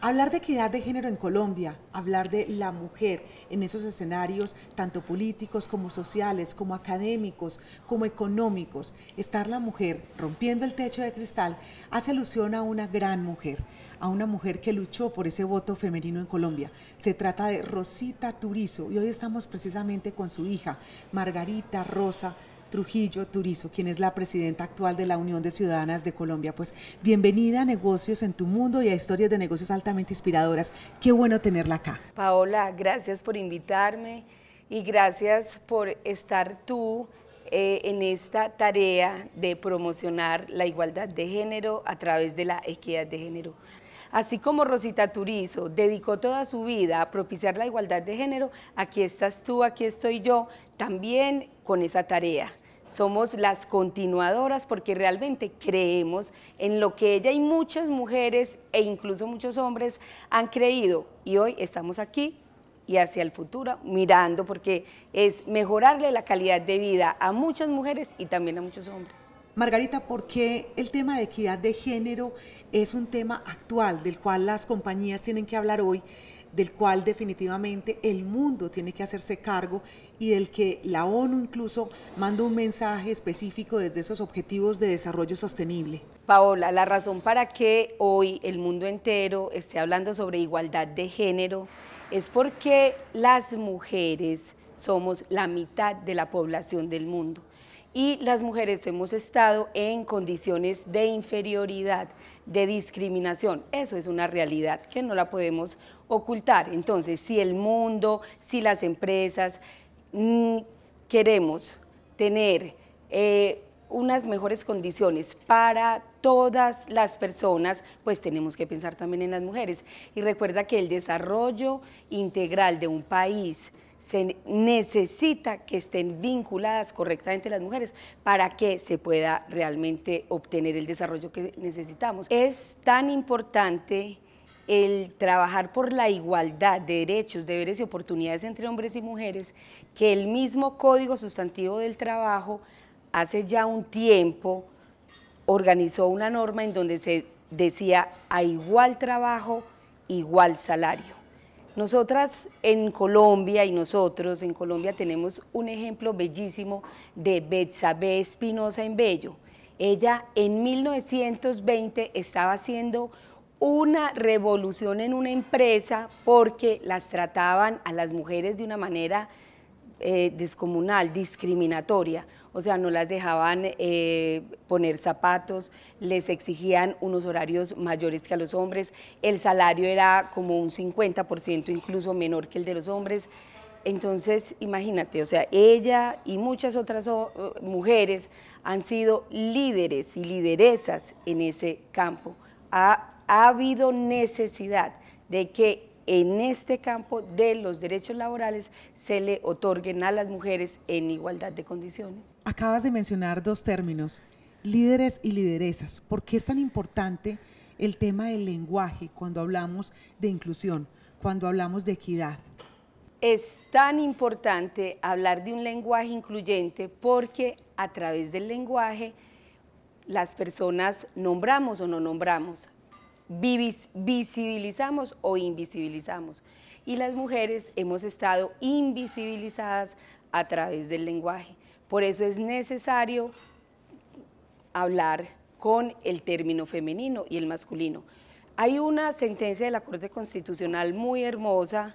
Hablar de equidad de género en Colombia, hablar de la mujer en esos escenarios, tanto políticos como sociales, como académicos, como económicos, estar la mujer rompiendo el techo de cristal, hace alusión a una gran mujer, a una mujer que luchó por ese voto femenino en Colombia. Se trata de Rosita Turizo y hoy estamos precisamente con su hija, Margarita Rosa Trujillo Turizo, quien es la presidenta actual de la Unión de Ciudadanas de Colombia. Pues bienvenida a Negocios en tu Mundo y a Historias de Negocios altamente inspiradoras. Qué bueno tenerla acá. Paola, gracias por invitarme y gracias por estar tú eh, en esta tarea de promocionar la igualdad de género a través de la equidad de género. Así como Rosita Turizo dedicó toda su vida a propiciar la igualdad de género, aquí estás tú, aquí estoy yo, también con esa tarea somos las continuadoras porque realmente creemos en lo que ella y muchas mujeres e incluso muchos hombres han creído y hoy estamos aquí y hacia el futuro mirando porque es mejorarle la calidad de vida a muchas mujeres y también a muchos hombres. Margarita, ¿por qué el tema de equidad de género es un tema actual del cual las compañías tienen que hablar hoy del cual definitivamente el mundo tiene que hacerse cargo y del que la ONU incluso manda un mensaje específico desde esos objetivos de desarrollo sostenible. Paola, la razón para que hoy el mundo entero esté hablando sobre igualdad de género es porque las mujeres somos la mitad de la población del mundo y las mujeres hemos estado en condiciones de inferioridad, de discriminación. Eso es una realidad que no la podemos ocultar. Entonces, si el mundo, si las empresas mm, queremos tener eh, unas mejores condiciones para todas las personas, pues tenemos que pensar también en las mujeres. Y recuerda que el desarrollo integral de un país, se necesita que estén vinculadas correctamente las mujeres para que se pueda realmente obtener el desarrollo que necesitamos. Es tan importante el trabajar por la igualdad de derechos, deberes y oportunidades entre hombres y mujeres, que el mismo Código Sustantivo del Trabajo hace ya un tiempo organizó una norma en donde se decía a igual trabajo, igual salario. Nosotras en Colombia y nosotros en Colombia tenemos un ejemplo bellísimo de Betsabe Espinosa en Bello. Ella en 1920 estaba haciendo una revolución en una empresa porque las trataban a las mujeres de una manera eh, descomunal, discriminatoria. O sea, no las dejaban eh, poner zapatos, les exigían unos horarios mayores que a los hombres, el salario era como un 50% incluso menor que el de los hombres. Entonces, imagínate, o sea, ella y muchas otras mujeres han sido líderes y lideresas en ese campo. Ha, ha habido necesidad de que en este campo de los derechos laborales se le otorguen a las mujeres en igualdad de condiciones. Acabas de mencionar dos términos, líderes y lideresas. ¿Por qué es tan importante el tema del lenguaje cuando hablamos de inclusión, cuando hablamos de equidad? Es tan importante hablar de un lenguaje incluyente porque a través del lenguaje las personas nombramos o no nombramos, visibilizamos o invisibilizamos. Y las mujeres hemos estado invisibilizadas a través del lenguaje. Por eso es necesario hablar con el término femenino y el masculino. Hay una sentencia de la Corte Constitucional muy hermosa,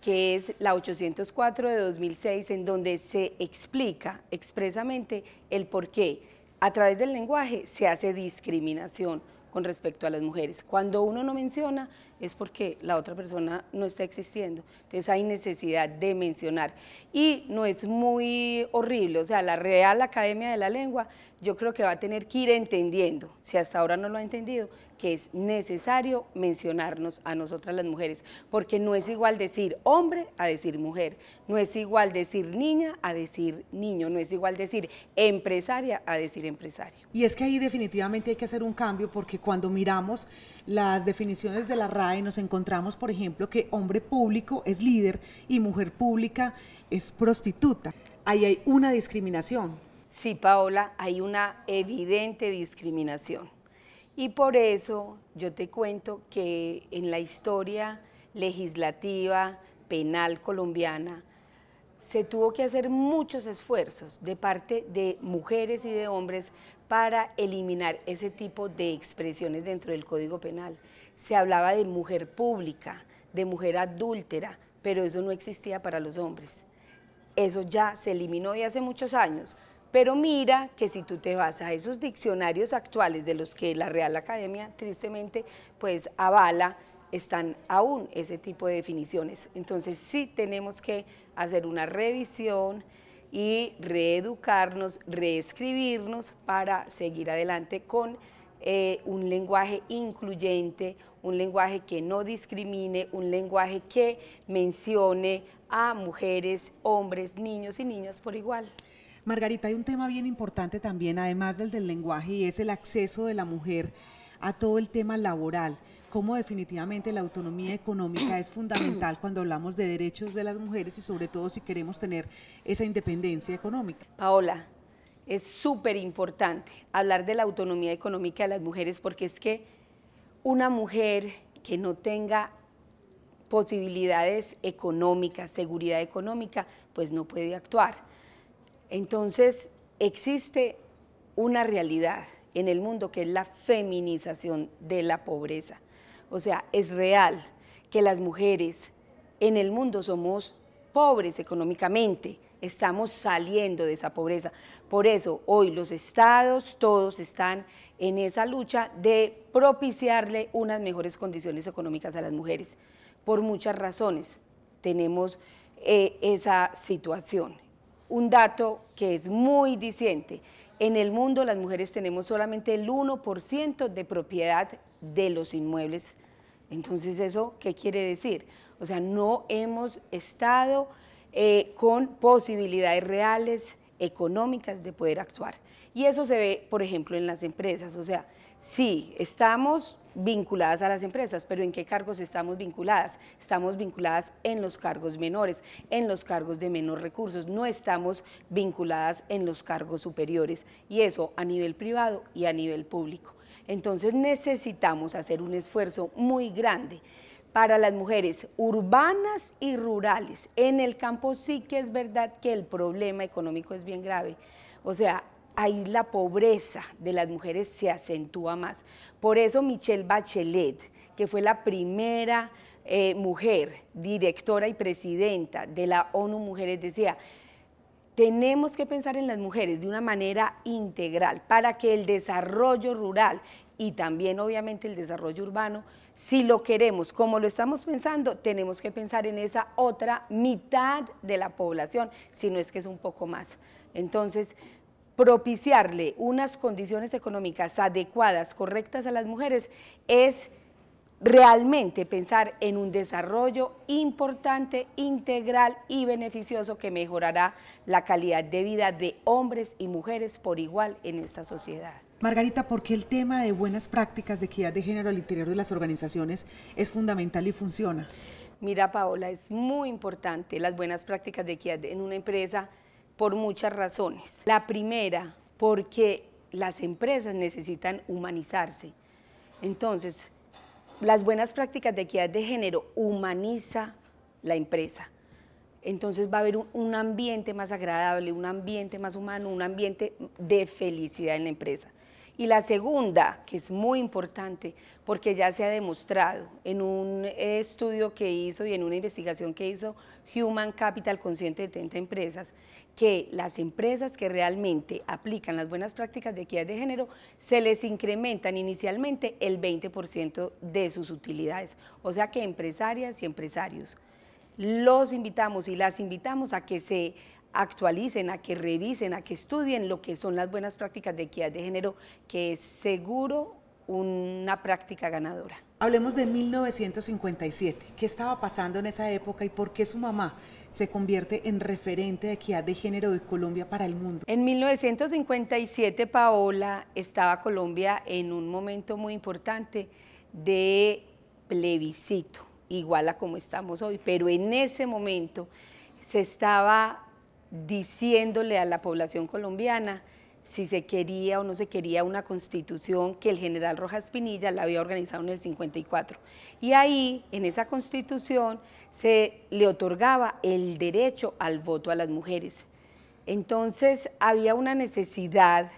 que es la 804 de 2006, en donde se explica expresamente el por qué a través del lenguaje se hace discriminación respecto a las mujeres. Cuando uno no menciona es porque la otra persona no está existiendo. Entonces hay necesidad de mencionar. Y no es muy horrible, o sea, la Real Academia de la Lengua yo creo que va a tener que ir entendiendo, si hasta ahora no lo ha entendido, que es necesario mencionarnos a nosotras las mujeres, porque no es igual decir hombre a decir mujer, no es igual decir niña a decir niño, no es igual decir empresaria a decir empresario. Y es que ahí definitivamente hay que hacer un cambio porque cuando miramos las definiciones de la RAE nos encontramos, por ejemplo, que hombre público es líder y mujer pública es prostituta. Ahí hay una discriminación, Sí, Paola, hay una evidente discriminación. Y por eso yo te cuento que en la historia legislativa, penal colombiana, se tuvo que hacer muchos esfuerzos de parte de mujeres y de hombres para eliminar ese tipo de expresiones dentro del Código Penal. Se hablaba de mujer pública, de mujer adúltera, pero eso no existía para los hombres. Eso ya se eliminó y hace muchos años, pero mira que si tú te vas a esos diccionarios actuales de los que la Real Academia tristemente pues avala, están aún ese tipo de definiciones. Entonces sí tenemos que hacer una revisión y reeducarnos, reescribirnos para seguir adelante con eh, un lenguaje incluyente, un lenguaje que no discrimine, un lenguaje que mencione a mujeres, hombres, niños y niñas por igual. Margarita, hay un tema bien importante también, además del del lenguaje, y es el acceso de la mujer a todo el tema laboral cómo definitivamente la autonomía económica es fundamental cuando hablamos de derechos de las mujeres y sobre todo si queremos tener esa independencia económica. Paola, es súper importante hablar de la autonomía económica de las mujeres porque es que una mujer que no tenga posibilidades económicas, seguridad económica, pues no puede actuar. Entonces, existe una realidad en el mundo que es la feminización de la pobreza. O sea, es real que las mujeres en el mundo somos pobres económicamente, estamos saliendo de esa pobreza. Por eso hoy los estados todos están en esa lucha de propiciarle unas mejores condiciones económicas a las mujeres. Por muchas razones tenemos eh, esa situación un dato que es muy diciente. En el mundo las mujeres tenemos solamente el 1% de propiedad de los inmuebles. Entonces, ¿eso qué quiere decir? O sea, no hemos estado eh, con posibilidades reales económicas de poder actuar. Y eso se ve, por ejemplo, en las empresas. O sea, sí, estamos vinculadas a las empresas, pero ¿en qué cargos estamos vinculadas? Estamos vinculadas en los cargos menores, en los cargos de menos recursos, no estamos vinculadas en los cargos superiores. Y eso a nivel privado y a nivel público. Entonces necesitamos hacer un esfuerzo muy grande para las mujeres urbanas y rurales. En el campo sí que es verdad que el problema económico es bien grave. O sea, ahí la pobreza de las mujeres se acentúa más. Por eso Michelle Bachelet, que fue la primera eh, mujer directora y presidenta de la ONU Mujeres, decía, tenemos que pensar en las mujeres de una manera integral para que el desarrollo rural y también obviamente el desarrollo urbano, si lo queremos como lo estamos pensando, tenemos que pensar en esa otra mitad de la población, si no es que es un poco más. Entonces, propiciarle unas condiciones económicas adecuadas, correctas a las mujeres, es realmente pensar en un desarrollo importante, integral y beneficioso que mejorará la calidad de vida de hombres y mujeres por igual en esta sociedad. Margarita, ¿por qué el tema de buenas prácticas de equidad de género al interior de las organizaciones es fundamental y funciona? Mira, Paola, es muy importante las buenas prácticas de equidad en una empresa por muchas razones. La primera, porque las empresas necesitan humanizarse. Entonces, las buenas prácticas de equidad de género humaniza la empresa. Entonces va a haber un, un ambiente más agradable, un ambiente más humano, un ambiente de felicidad en la empresa. Y la segunda, que es muy importante, porque ya se ha demostrado en un estudio que hizo y en una investigación que hizo Human Capital de 170 empresas, que las empresas que realmente aplican las buenas prácticas de equidad de género se les incrementan inicialmente el 20% de sus utilidades. O sea que empresarias y empresarios, los invitamos y las invitamos a que se actualicen, a que revisen, a que estudien lo que son las buenas prácticas de equidad de género, que es seguro una práctica ganadora. Hablemos de 1957. ¿Qué estaba pasando en esa época y por qué su mamá se convierte en referente de equidad de género de Colombia para el mundo? En 1957, Paola, estaba Colombia en un momento muy importante de plebiscito, igual a como estamos hoy, pero en ese momento se estaba diciéndole a la población colombiana si se quería o no se quería una constitución que el general Rojas Pinilla la había organizado en el 54. Y ahí, en esa constitución, se le otorgaba el derecho al voto a las mujeres. Entonces, había una necesidad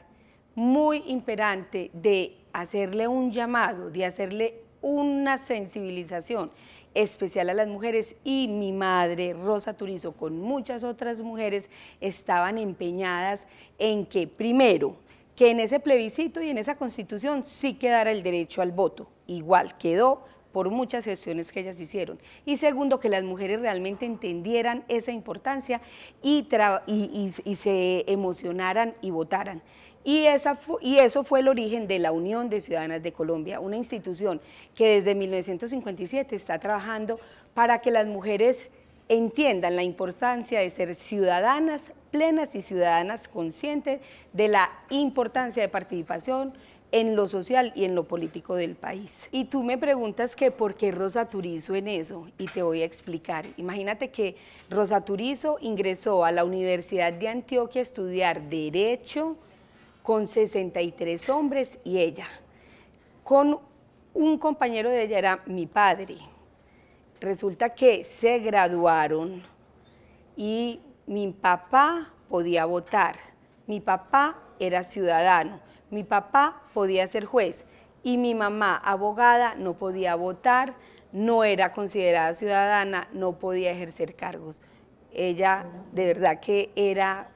muy imperante de hacerle un llamado, de hacerle una sensibilización especial a las mujeres y mi madre, Rosa Turizo, con muchas otras mujeres, estaban empeñadas en que, primero, que en ese plebiscito y en esa constitución sí quedara el derecho al voto. Igual quedó por muchas sesiones que ellas hicieron. Y segundo, que las mujeres realmente entendieran esa importancia y se emocionaran y votaran. Y, esa y eso fue el origen de la Unión de Ciudadanas de Colombia, una institución que desde 1957 está trabajando para que las mujeres entiendan la importancia de ser ciudadanas plenas y ciudadanas conscientes de la importancia de participación en lo social y en lo político del país. Y tú me preguntas que por qué Rosa Turizo en eso, y te voy a explicar. Imagínate que Rosa Turizo ingresó a la Universidad de Antioquia a estudiar Derecho, con 63 hombres y ella. Con un compañero de ella era mi padre. Resulta que se graduaron y mi papá podía votar, mi papá era ciudadano, mi papá podía ser juez y mi mamá, abogada, no podía votar, no era considerada ciudadana, no podía ejercer cargos. Ella de verdad que era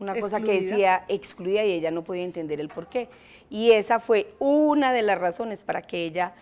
una cosa que decía excluida y ella no podía entender el por qué. Y esa fue una de las razones para que ella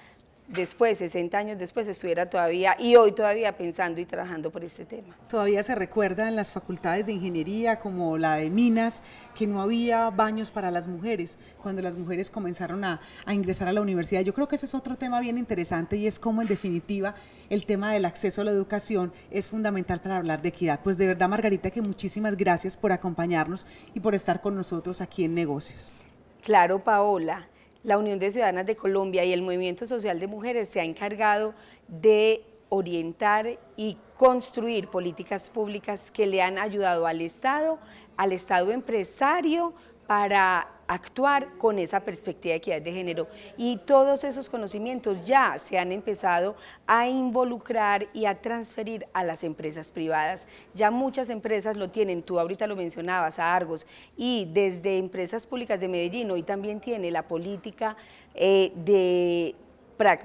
después, 60 años después, estuviera todavía y hoy todavía pensando y trabajando por este tema. Todavía se recuerda en las facultades de ingeniería como la de Minas, que no había baños para las mujeres cuando las mujeres comenzaron a, ingresar a la universidad. Yo creo que ese es otro tema bien interesante y es como en definitiva el tema del acceso a la educación es fundamental para hablar de equidad. Pues de verdad, Margarita, que muchísimas gracias por acompañarnos y por estar con nosotros aquí en Negocios. Claro, Paola la Unión de Ciudadanas de Colombia y el Movimiento Social de Mujeres se ha encargado de orientar y construir políticas públicas que le han ayudado al Estado, al Estado empresario, para actuar con esa perspectiva de equidad de género. Y todos esos conocimientos ya se han empezado a involucrar y a transferir a las empresas privadas. Ya muchas empresas lo tienen, tú ahorita lo mencionabas, a Argos, y desde Empresas Públicas de Medellín hoy también tiene la política eh, de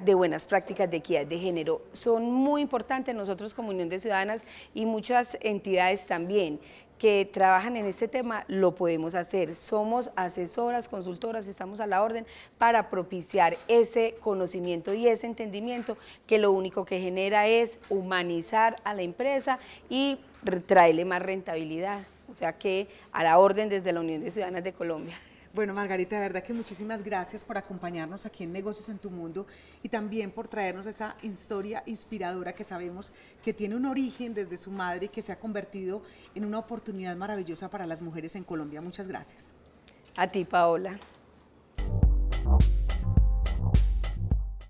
de buenas prácticas de equidad de género. Son muy importantes nosotros como Unión de Ciudadanas y muchas entidades también que trabajan en este tema, lo podemos hacer. Somos asesoras, consultoras, estamos a la orden para propiciar ese conocimiento y ese entendimiento que lo único que genera es humanizar a la empresa y traerle más rentabilidad. O sea que a la orden desde la Unión de Ciudadanas de Colombia. Bueno, Margarita, de verdad que muchísimas gracias por acompañarnos aquí en Negocios en tu Mundo y también por traernos esa historia inspiradora que sabemos que tiene un origen desde su madre y que se ha convertido en una oportunidad maravillosa para las mujeres en Colombia. Muchas gracias. A ti, Paola.